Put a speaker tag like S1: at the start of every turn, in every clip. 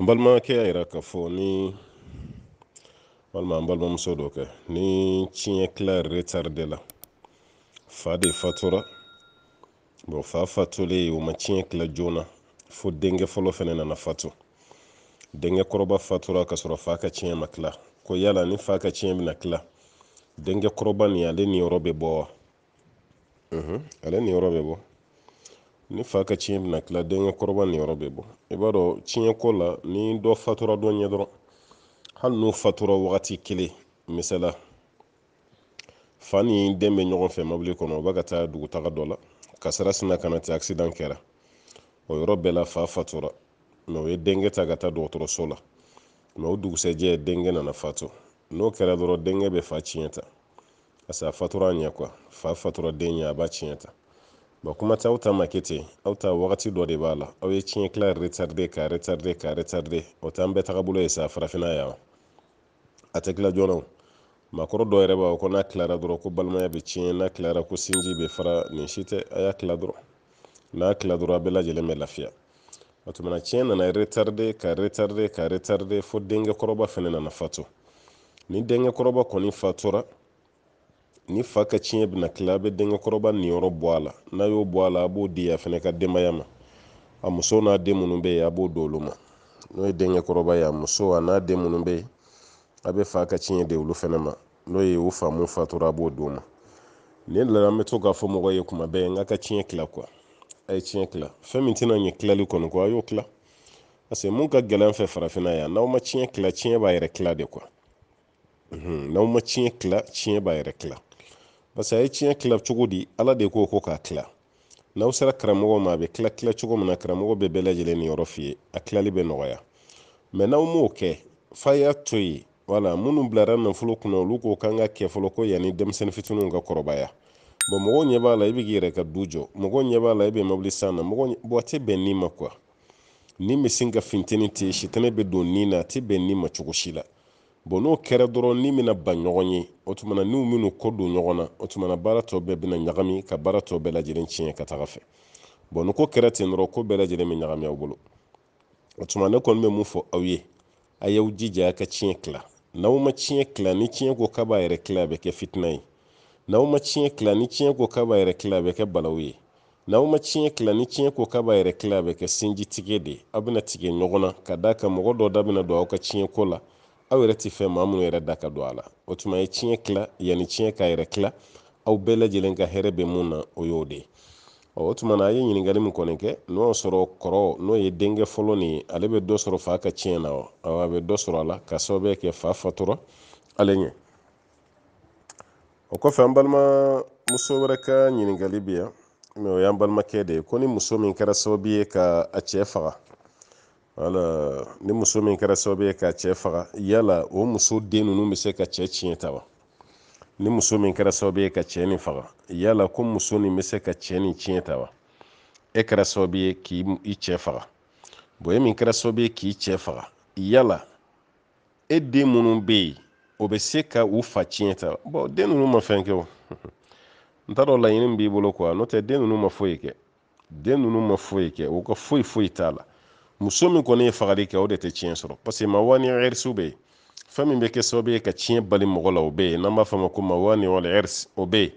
S1: n balimakɛ y'a yira k'a fɔ ni walima an balimamuso dɔ kɛ ni tiɲɛ kila retard de la fa de fatura bon fa fatulen o ma tiɲɛ kila joona fo denkɛ fɔlɔ fɛnɛ nana fatu denkɛ kɔrɔba fatura ka sɔrɔ fa ka tiɲɛ ma kila ko yala ni fa ka tiɲɛ bena kila denkɛ kɔrɔba nin ale niyɔrɔ bɛ bɔ wa ale niyɔrɔ bɛ bɔ ni fa ka tiɲɛ bɛna tila denkɛ kɔrɔba nin yɔrɔ bɛ bɔ i b'a dɔn tiɲɛ ko la ni dɔ fatura dɔ ɲɛ dɔrɔn hali n'u fatura wagati kelen misala fa ni den bɛ ɲɔgɔn fɛ mobili kɔnɔ u bɛ ka taa dugutaga dɔ la kasara sina kana ten akisidan kɛra o yɔrɔ bɛɛ la fa fatura mɛ o ye denkɛ ta ka taa dɔgɔtɔrɔso la mɛ o dugusɛjɛ denkɛ nana fatu n'o kɛra dɔrɔn denkɛ bɛ fa tiɲɛ ta pasa fatura a ɲɛ fa fatura den ɲɛ a b'a tiɲɛ ta kuma ta aw ta ma kɛ ten aw ta wagati dɔ de b'a la aw ye tiɲɛ kila retarde ka retarde ka retarde o t'an bɛɛ tagabolo ye sa farafinna yan a tɛ kila joona maakɔrɔ dɔw yɛrɛ b'a ko n'a kilara dɔrɔn ko balimaya bɛ tiɲɛ n'a kilara ko sinji bɛ fara nin si tɛ a y'a kila dɔrɔn n'a kila dɔrɔn a bɛɛ lajɛlen bɛ lafiya o tumana tiɲɛ nana retarde ka retarde ka retarde fo denkɛ kɔrɔba nana fato ni denkɛ kɔni fatura ni fa ka tiɲɛ bɛna tila a bɛ denkɛkɔrɔba niyɔrɔ bɔ a la n'a y'o bɔ a la a b'o di a fɛnɛ ka denbaya ma a muso n'a den minnu bɛ yen a b'o di ma n'o ye denkɛkɔrɔba ye a muso a n'a den minnu bɛ yen a bɛ fa ka tiɲɛ di olu fɛnɛ ma n'o ye u fa fatura a b'o di ma nin de la an to k'a fɔ mɔgɔw ye kuma bɛɛ n k'a ka tiɲɛ tila kuwa a ye tiɲɛ tila fɛn min tɛna ɲɛ tilali kɔni kɔ a y'o tila parce que mun ka gɛlɛn fɛ farafinna yan n'aw ma tiɲɛ tila tiɲɛ b'a yɛrɛ tila de kuwa n'aw ma tiɲɛ tila tiɲɛ b'a yɛrɛ tila barisa a ye tiɲɛ tila cogo di ala de ko ko k'a tila n'aw sera karamɔgɔ ma a bɛ tila tila cogo min na karamɔgɔ bɛ bɛɛ ni yɔrɔ f'i ye a tilali bɛ nɔgɔya mɛ n'aw m'o kɛ fa y'a to yen wala minnu bilara nafolo kunna olu ko kan ka kɛ fɔlɔ ko yanni denmisɛnnin fitininw ka kɔrɔbaya bɔn mɔgɔw ɲɛ b'a la i bɛ k'i yɛrɛ ka du jɔ mɔgɔw ɲɛ b'a la i bɛ mobili san na mɔgɔ bɔn a tɛ bɛn nin ma kuwa nin bɛ sin ka finteni ten sitanɛ bɛ don nin na a tɛ bɛn nin ma cogo si la bon n'o kɛra dɔrɔn ni bɛna ban ɲɔgɔn ye o tumana n'u minnu kɔ don ɲɔgɔn na o tumana baara tɔ bɛɛ bɛna ɲagami ka baara tɔ bɛɛ lajɛlen tiɲɛ ka taga fɛ bon ni ko kɛra ten dɔrɔn ko bɛɛ lajɛlen bɛ ɲagami aw bolo o tuma ne kɔni bɛ mun fɔ aw ye a y'aw jija a ka tiɲɛ tila n'aw ma tiɲɛ tila ni tiɲɛ ko k'a b'a yɛrɛ tila a bɛ kɛ fitina ye n'aw ma tiɲɛ tila ni tiɲɛ ko k'a b'a yɛrɛ tila a bɛ kɛ balaw ye n'aw ma tiɲɛ tila ni tiɲɛ ko k'a b'a yɛrɛ tila a bɛ kɛ sinjitigɛ de aw bɛna tigɛ ɲɔgɔn na ka d'a kan mɔgɔ dɔ da bɛna don aw ka tiɲɛ ko la aw yɛrɛ tɛ fɛn maa minnu yɛrɛ da ka don a la o tuma ye tiɲɛ kila yanni tiɲɛ k'a yɛrɛ kila aw bɛɛ lajɛlen ka hɛrɛ bɛ mun na o y'o de ye ɔ o tuma na a ye ɲininkali min kɔni kɛ n'o y'a sɔrɔ kɔrɔ n'o ye denkɛ fɔlɔ nin ye ale bɛ dɔ sɔrɔ fa ka tiɲɛ na wa a bɛ dɔ sɔrɔ a la ka sababu kɛ fa fatura ale ɲɛ o kɔfɛ an balima muso wɛrɛ ka ɲininkali bi yan mɛ o y'an balimakɛ de ye ko ni muso min kɛra sababu ye ka a cɛ faga wala ni muso min kɛra sababu ye ka cɛɛ faga yala o muso den ninnu bɛ se ka cɛ tiɲɛ ta wa ni muso min kɛra sababu ye ka cɛ nin faga yala ko muso nin bɛ se ka cɛ nin tiɲɛ ta wa e kɛra sababu ye k'i cɛ faga bon e min kɛra sababu ye k'i cɛ faga yala e den minnu bɛ yen o bɛ se ka u fa tiɲɛ ta bɔn den ninnu ma fɛn kɛ o n t'a dɔn laɲini b'i bolo kuwa n'o tɛ den ninnu ma foyi kɛ den ninnu ma foyi kɛ u ka foyi foyi t'a la muso min kɔni ye fagali kɛ o de tɛ tiɲɛ sɔrɔ paseke mawa ni ɛrisiw bɛ yen fɛn min bɛ kɛ sababu ye ka tiɲɛ bali mɔgɔ la o bɛ yen n'an b'a fɔ a ma ko mawa wala ɛrisi o bɛ yen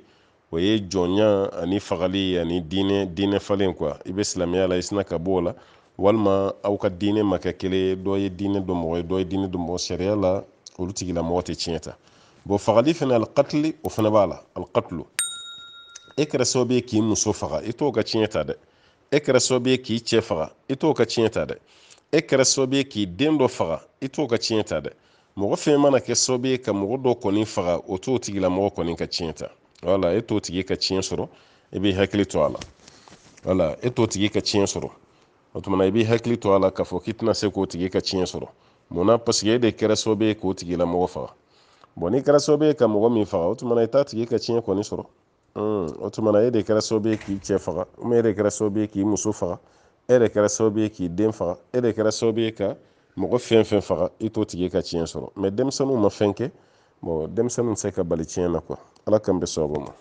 S1: o ye jɔnya ani fagali ani diinɛ diinɛ falen kuwa i bɛ silamɛya la i sina ka bɔ o la walima aw ka diinɛ ma kɛ kelen ye dɔ ye diinɛ dɔ mɔgɔ ye dɔ ye diinɛ dɔ mɔgɔ sariya la olu tigilamɔgɔ tɛ tiɲɛ ta bon fagali fana alikatili o fana b'a la alikatilu e kɛra sababu ye k'i muso faga i t'o ka tiɲɛ ta dɛ e kɛra sababu ye k'i cɛ faga i t'o ka tiɲɛ ta dɛ e kɛra sababu ye k'i den dɔ faga i t'o ka tiɲɛ ta dɛ mɔgɔ fɛn mana kɛ sababu ye ka mɔgɔ dɔ kɔni faga o t'o tigilamɔgɔ kɔni ka tiɲɛ ta wala e t'o tigi ka tiɲɛ sɔrɔ i b'i hakili to a la wala e t'o tigi ka tiɲɛ sɔrɔ o tuma na i b'i hakili to a la k'a fɔ k'i tɛna se k'o tigi ka tiɲɛ sɔrɔ munna paseke e de kɛra sababu ye k'o tigilamɔgɔ faga n'i kɛra sababu ye ka mɔgɔ min faga o tuma na i t'a tigi ka tiɲɛ kɔni sɔrɔ Hm, o tumana na e de kɛra sababu ye k'i cɛ faga e de kɛra sababu ye k'i muso faga e de kɛra sababu ye k'i den faga e de kɛra sababu ye ka mɔgɔ fɛn fɛn faga i t'o tigi ka tiɲɛ sɔrɔ mɛ denmisɛnninw ma fɛn kɛ denmisɛnninw bɛ se ka bali tiɲɛ na ala k'an bɛ sababu ma